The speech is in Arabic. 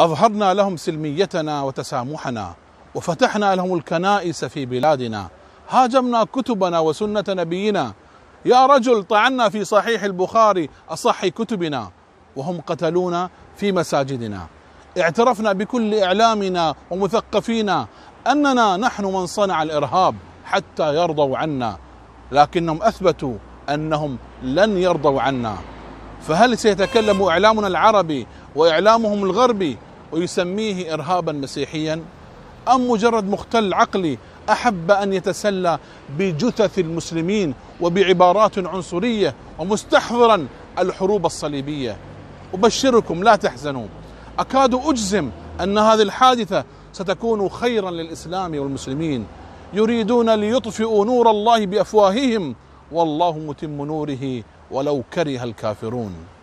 أظهرنا لهم سلميتنا وتسامحنا وفتحنا لهم الكنائس في بلادنا هاجمنا كتبنا وسنة نبينا يا رجل طعنا في صحيح البخاري أصح كتبنا وهم قتلونا في مساجدنا اعترفنا بكل إعلامنا ومثقفينا أننا نحن من صنع الإرهاب حتى يرضوا عنا لكنهم أثبتوا أنهم لن يرضوا عنا فهل سيتكلم إعلامنا العربي واعلامهم الغربي ويسميه ارهابا مسيحيا ام مجرد مختل عقلي احب ان يتسلى بجثث المسلمين وبعبارات عنصريه ومستحضرا الحروب الصليبيه ابشركم لا تحزنوا اكاد اجزم ان هذه الحادثه ستكون خيرا للاسلام والمسلمين يريدون ليطفئوا نور الله بافواههم والله متم نوره ولو كره الكافرون